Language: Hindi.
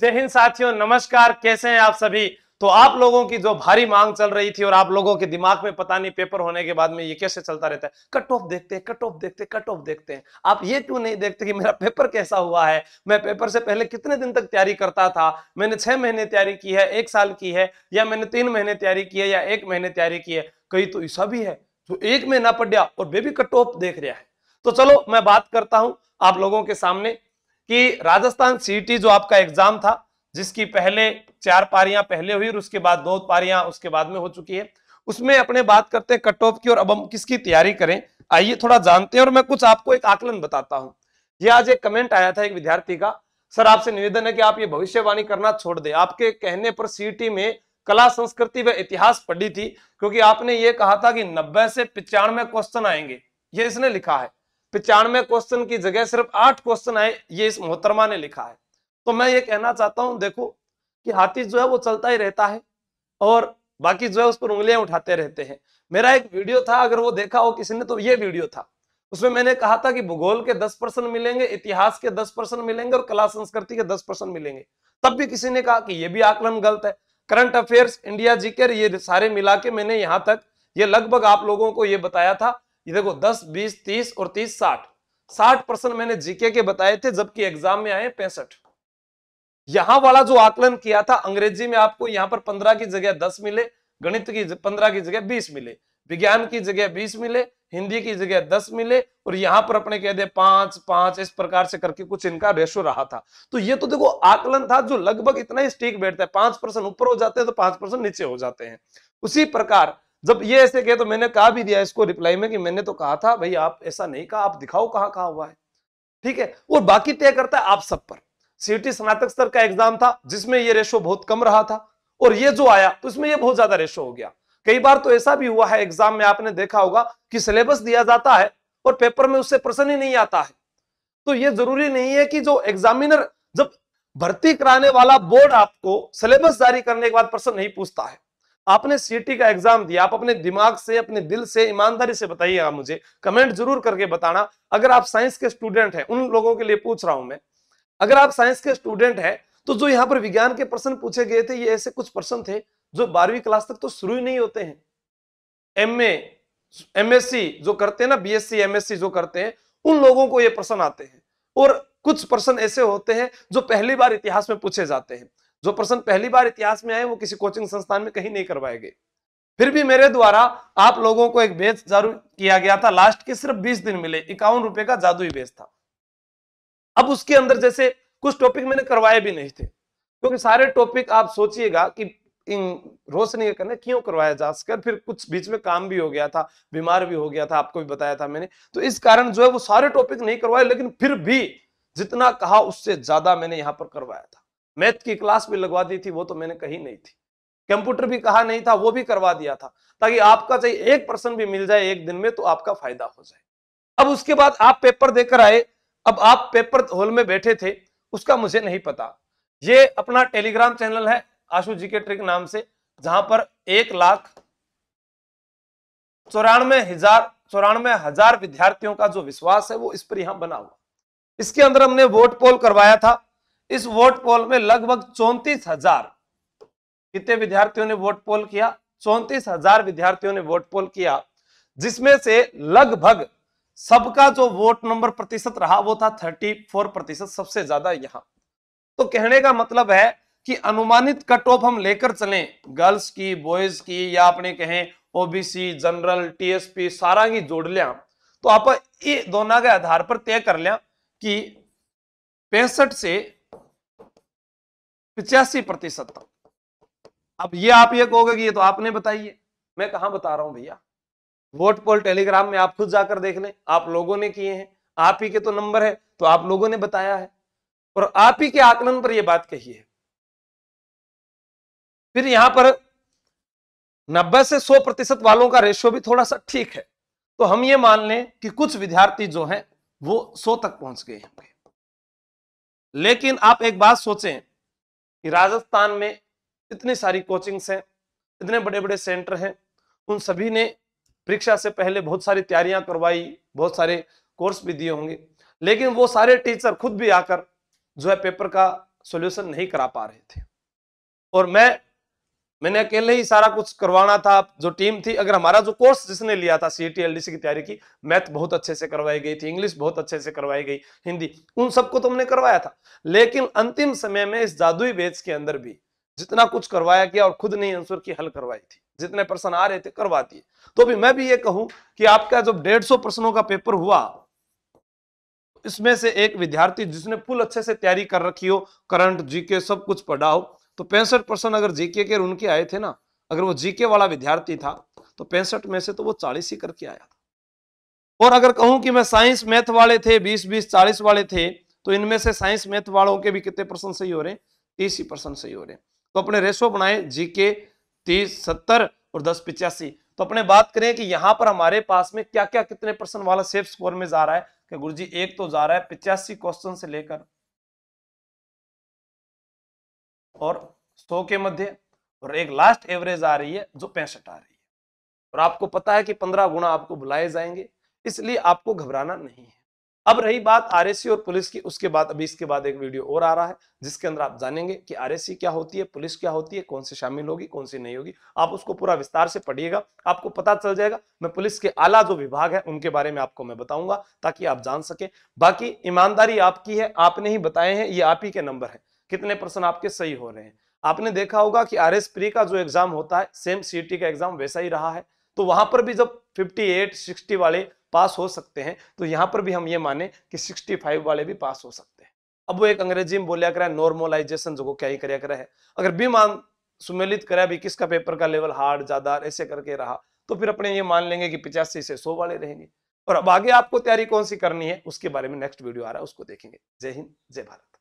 जय हिंद साथियों नमस्कार कैसे हैं आप सभी तो आप लोगों की जो भारी मांग चल रही थी और आप लोगों के दिमाग में पता नहीं पेपर होने के बाद में ये कैसे चलता रहता है कट ऑफ देखते हैं कट ऑफ देखते हैं कट ऑफ देखते हैं आप ये क्यों नहीं देखते कि मेरा पेपर कैसा हुआ है मैं पेपर से पहले कितने दिन तक तैयारी करता था मैंने छह महीने तैयारी की है एक साल की है या मैंने तीन महीने तैयारी की है या एक महीने तैयारी की है कई तो ऐसा भी है जो एक महीना पढ़ गया और बेबी कट ऑफ देख रहा है तो चलो मैं बात करता हूं आप लोगों के सामने कि राजस्थान सीईटी जो आपका एग्जाम था जिसकी पहले चार पारियां पहले हुई और उसके बाद दो पारियां उसके बाद में हो चुकी है उसमें अपने बात करते हैं कट ऑफ की और अब हम किसकी तैयारी करें आइए थोड़ा जानते हैं और मैं कुछ आपको एक आकलन बताता हूं ये आज एक कमेंट आया था एक विद्यार्थी का सर आपसे निवेदन है कि आप ये भविष्यवाणी करना छोड़ दे आपके कहने पर सीईटी में कला संस्कृति व इतिहास पढ़ी थी क्योंकि आपने ये कहा था कि नब्बे से पिचानवे क्वेश्चन आएंगे ये इसने लिखा है पिचानवे क्वेश्चन की जगह सिर्फ आठ क्वेश्चन आए ये इस मोहतरमा ने लिखा है तो मैं ये कहना चाहता हूं देखो कि हाथी जो है वो चलता ही रहता है और बाकी जो है उस पर उंगलियां उठाते रहते हैं मेरा एक वीडियो था अगर वो देखा हो किसी ने तो ये वीडियो था उसमें मैंने कहा था कि भूगोल के दस परसेंट मिलेंगे इतिहास के दस परसेंट मिलेंगे और कला संस्कृति के दस परसेंट मिलेंगे तब भी किसी ने कहा कि ये भी आकलन गलत है करंट अफेयर्स इंडिया जी के ये सारे मिला के मैंने यहाँ तक ये लगभग आप लोगों को ये बताया था ये देखो 10, 20, 30 और 30, 60 60 परसेंट मैंने जीके के बताए थे जबकि एग्जाम में आए पैंसठ यहां वाला जो आकलन किया था अंग्रेजी में आपको यहां पर 15 की जगह 10 मिले गणित की 15 की जगह 20 मिले विज्ञान की जगह 20 मिले हिंदी की जगह 10 मिले और यहां पर अपने कह दे पांच पांच इस प्रकार से करके कुछ इनका रेशो रहा था तो ये तो देखो आकलन था जो लगभग इतना ही स्टीक बैठता है पांच परसेंट ऊपर हो जाते हैं तो पांच परसेंट नीचे हो जाते हैं उसी प्रकार जब ये ऐसे कहे तो मैंने कहा भी दिया इसको रिप्लाई में कि मैंने तो कहा था भाई आप ऐसा नहीं कहा आप दिखाओ कहाँ कहा हुआ है ठीक है और बाकी तय करता है आप सब पर सीटी स्नातक स्तर का एग्जाम था जिसमें ये रेशो बहुत कम रहा था और ये जो आया तो इसमें ये बहुत ज्यादा रेशो हो गया कई बार तो ऐसा भी हुआ है एग्जाम में आपने देखा होगा कि सिलेबस दिया जाता है और पेपर में उससे प्रश्न ही नहीं आता है तो ये जरूरी नहीं है कि जो एग्जामिनर जब भर्ती कराने वाला बोर्ड आपको सिलेबस जारी करने के बाद प्रश्न नहीं पूछता है आपने सीटी का एग्जाम दिया आप अपने दिमाग से अपने दिल से ईमानदारी से बताइएगा मुझे कमेंट जरूर करके बताना अगर आप साइंस के स्टूडेंट हैं उन लोगों के लिए पूछ रहा हूं मैं अगर आप साइंस के स्टूडेंट हैं तो जो यहाँ पर विज्ञान के प्रश्न पूछे गए थे ये ऐसे कुछ प्रश्न थे जो बारहवीं क्लास तक तो शुरू ही नहीं होते हैं एम एमएससी जो करते हैं ना बीएससी एमएससी जो करते हैं उन लोगों को ये प्रश्न आते हैं और कुछ प्रश्न ऐसे होते हैं जो पहली बार इतिहास में पूछे जाते हैं जो प्रश्न पहली बार इतिहास में आए वो किसी कोचिंग संस्थान में कहीं नहीं करवाए गए फिर भी मेरे द्वारा आप लोगों को एक बेच जारू किया गया था लास्ट के सिर्फ बीस दिन मिले इक्यावन रुपए का जादुई बेच था अब उसके अंदर जैसे कुछ टॉपिक मैंने करवाए भी नहीं थे क्योंकि सारे टॉपिक आप सोचिएगा कि रोशनी करने क्यों करवाया जा सके फिर कुछ बीच में काम भी हो गया था बीमार भी हो गया था आपको भी बताया था मैंने तो इस कारण जो है वो सारे टॉपिक नहीं करवाए लेकिन फिर भी जितना कहा उससे ज्यादा मैंने यहाँ पर करवाया था मैथ की क्लास भी लगवा दी थी वो तो मैंने कही नहीं थी कंप्यूटर भी कहा नहीं था वो भी करवा दिया था ताकि आपका चाहिए एक पर्सन भी मिल जाए एक दिन में तो आपका फायदा हो जाए अब उसके बाद आप पेपर देकर आए अब आप पेपर हॉल में बैठे थे उसका मुझे नहीं पता ये अपना टेलीग्राम चैनल है आशु जी के ट्रिक नाम से जहां पर एक लाख चौरानवे हजार चौरानवे हजार विद्यार्थियों का जो विश्वास है वो इस पर यहां बना हुआ इसके अंदर हमने वोट पोल करवाया था इस वोट पोल में लगभग चौंतीस हजार कितने विद्यार्थियों ने वोट पोल किया चौंतीस हजार विद्यार्थियों ने वोट पोल किया जिसमें से लगभग सबका जो वोट नंबर प्रतिशत रहा वो था थर्टी फोर प्रतिशत सबसे ज्यादा यहां तो कहने का मतलब है कि अनुमानित कट ऑफ हम लेकर चलें गर्ल्स की बॉयज की या अपने कहें ओबीसी जनरल टीएसपी सारा ही जोड़ लिया तो आप ये दोनों के आधार पर तय कर लिया कि पैंसठ से पिचासी प्रतिशत तक अब ये आप ये कहोगे कि ये तो आपने बताइए मैं कहा बता रहा हूं भैया वोट पोल टेलीग्राम में आप खुद जाकर देख लें आप लोगों ने किए हैं आप ही के तो नंबर है तो आप लोगों ने बताया है और आप ही के आकलन पर यह बात कही है फिर यहां पर 90 से 100 प्रतिशत वालों का रेशियो भी थोड़ा सा ठीक है तो हम ये मान लें कि कुछ विद्यार्थी जो हैं वो 100 तक पहुंच गए लेकिन आप एक बात सोचें कि राजस्थान में इतनी सारी कोचिंग्स हैं इतने बड़े बड़े सेंटर हैं उन सभी ने परीक्षा से पहले बहुत सारी तैयारियां करवाई बहुत सारे कोर्स भी दिए होंगे लेकिन वो सारे टीचर खुद भी आकर जो है पेपर का सोल्यूशन नहीं करा पा रहे थे और मैं मैंने अकेले ही सारा कुछ करवाना था जो टीम थी अगर हमारा जो कोर्स जिसने लिया था सी की तैयारी की मैथ बहुत अच्छे से करवाई गई थी इंग्लिश बहुत अच्छे से करवाई गई हिंदी उन सबको तो हमने करवाया था लेकिन अंतिम समय में इस जादुई बेच के अंदर भी जितना कुछ करवाया गया और खुद ने आंसर की हल करवाई थी जितने प्रश्न आ रहे थे करवा दिए तो भी मैं भी ये कहूं कि आपका जब डेढ़ सौ प्रश्नों का पेपर हुआ इसमें से एक विद्यार्थी जिसने फुल अच्छे से तैयारी कर रखी हो करंट जीके सब कुछ पढ़ा हो तो पैंसठ परसेंट अगर जीके के उनके आए थे ना अगर वो जीके वाला विद्यार्थी था तो पैंसठ में से तो वो चालीस ही करके आया था और अगर कहूं कि मैं साइंस मैथ वाले थे बीस बीस चालीस वाले थे तो इनमें से साइंस मैथ वालों के भी कितने परसेंट सही हो रहे हैं तीस ही परसेंट सही हो रहे हैं तो अपने रेशो बनाए जीके तीस सत्तर और दस पिचासी तो अपने बात करें कि यहां पर हमारे पास में क्या क्या कितने परसेंट वाला सेफ स्कोर में जा रहा है कि गुरु एक तो जा रहा है पिचासी क्वेश्चन से लेकर और सौ के मध्य और एक लास्ट एवरेज आ रही है जो पैंसठ आ रही है और आपको पता है कि पंद्रह गुना आपको बुलाए जाएंगे इसलिए आपको घबराना नहीं है अब रही बात आर और पुलिस की उसके बाद अभी इसके बाद एक वीडियो और आ रहा है जिसके अंदर आप जानेंगे कि आर क्या होती है पुलिस क्या होती है कौन सी शामिल होगी कौन सी नहीं होगी आप उसको पूरा विस्तार से पढ़िएगा आपको पता चल जाएगा मैं पुलिस के आला जो विभाग है उनके बारे में आपको मैं बताऊंगा ताकि आप जान सके बाकी ईमानदारी आपकी है आपने ही बताए हैं ये आप ही के नंबर है कितने प्रश्न आपके सही हो रहे हैं आपने देखा होगा कि आर एस प्री का जो एग्जाम होता है सेम सी का एग्जाम वैसा ही रहा है तो वहां पर भी जब 58, 60 वाले पास हो सकते हैं तो यहाँ पर भी हम ये माने कि 65 वाले भी पास हो सकते हैं अब वो एक अंग्रेजी में बोलिया करा नॉर्मलाइजेशन जो क्या ही करा है अगर भी मान सुमेलित करा भी किसका पेपर का लेवल हार्ड ज्यादा ऐसे करके रहा तो फिर अपने ये मान लेंगे कि पिचासी से सौ वाले रहेंगे और अब आगे आपको तैयारी कौन सी करनी है उसके बारे में नेक्स्ट वीडियो आ रहा है उसको देखेंगे जय हिंद जय भारत